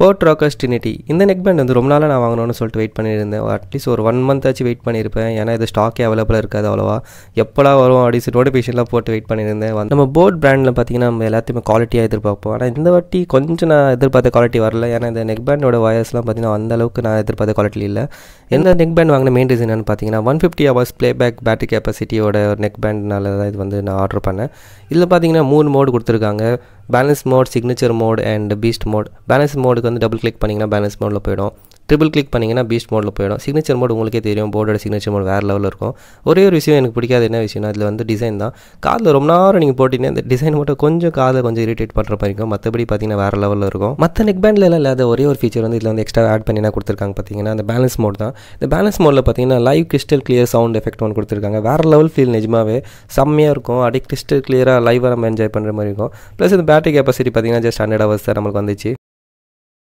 போர்ட்ராக்கஸ்டினிட்டி இந்த neck band வந்து ரொம்ப நாளாக நான் வாங்கணும்னு சொல்லிட்டு வெயிட் பண்ணியிருந்தேன் அட்லீஸ்ட் ஒரு ஒன் மந்த் ஆச்சு வெயிட் பண்ணியிருப்பேன் ஏன்னா இது ஸ்டாக்கே அவைலபிளாக இருக்காது அவ்வளோவா எப்போலாம் வரும் அப்படின்னு நோட்டிஃபிகேஷன்லாம் போட்டு வெயிட் பண்ணியிருந்தேன் நம்ம போர்ட் பிராண்டில் பார்த்தீங்கன்னா நம்ம எல்லாத்தையுமே குவாலிட்டியாக எதிர்பார்ப்போம் ஆனால் இந்த வாட்டி கொஞ்சம் நான் எதிர்பார்த்த குவாலிட்டி வரல ஏன்னா இந்த நெக் பேண்டோட வயர்ஸ்லாம் பார்த்தீங்கன்னா அந்த அளவுக்கு நான் எதிர்பார்த்த குவாலிட்டி இல்லை எந்த நெக் பேண்ட் வாங்கின மெயின் ரீசன் என்னன்னு பார்த்தீங்கன்னா one fifty hours playback battery கெப்பாசிட்டியோட நெக் பேண்ட்னால தான் இது வந்து நான் ஆர்டர் பண்ணேன் இதில் பார்த்தீங்கன்னா மூணு மோடு கொடுத்துருக்காங்க balance mode signature mode and beast mode balance மோடுக்கு வந்து டபுள் கிளிக் பண்ணிங்கன்னா பேலன்ஸ் மோடில் போயிடும் ட்ரிபிள் கிளிக் பண்ணிங்கன்னா பீஸ்ட் மோடில் போயிடும் சிக்னேச்சர் மோட் உங்களுக்கே தெரியும் போர்டோட சிக்னேச்சர் மோட் வேறு லெவலில் இருக்கும் ஒரே ஒரு விஷயம் எனக்கு பிடிக்காது என்ன விஷயம்னா அதில் வந்து டிசைன் தான் காதில் ரொம்ப நேரம் நீங்கள் போட்டிங்கன்னா இந்த டிசைன் மட்டும் கொஞ்சம் காதை கொஞ்சம் இரிட்டேட் பண்ணுற மாதிரி இருக்கும் மற்றபடி பார்த்தீங்கன்னா வேறு லெவலில் இருக்கும் மற்ற நெக் பேண்டில் இல்லாத ஒரே ஒரு ஃபீச்சர் வந்து இதில் வந்து எக்ஸ்ட்ரா ஆட் பண்ணி என்ன கொடுத்துருக்காங்க பார்த்தீங்கன்னா அந்த பேலன்ஸ் மோட் தான் இந்த பேலன்ஸ் மோடில் பார்த்தீங்கன்னா live crystal clear sound effect ஒன்று கொடுத்துருக்காங்க வேறு லெவல் ஃபீல் நிஜமாகவே செம்மையாக இருக்கும் அடி கிறிஸ்டல் கிளியராக லைவாக நம்ம என்ஜாய் பண்ணுற மாதிரி இருக்கும் ப்ளஸ் இந்த பேட்டரி கெப்பாசிட்டி பார்த்தீங்கன்னா ஜஸ்ட் ஹண்ட்ரட் ஹவர்ஸ் தான் நம்மளுக்கு வந்துச்சு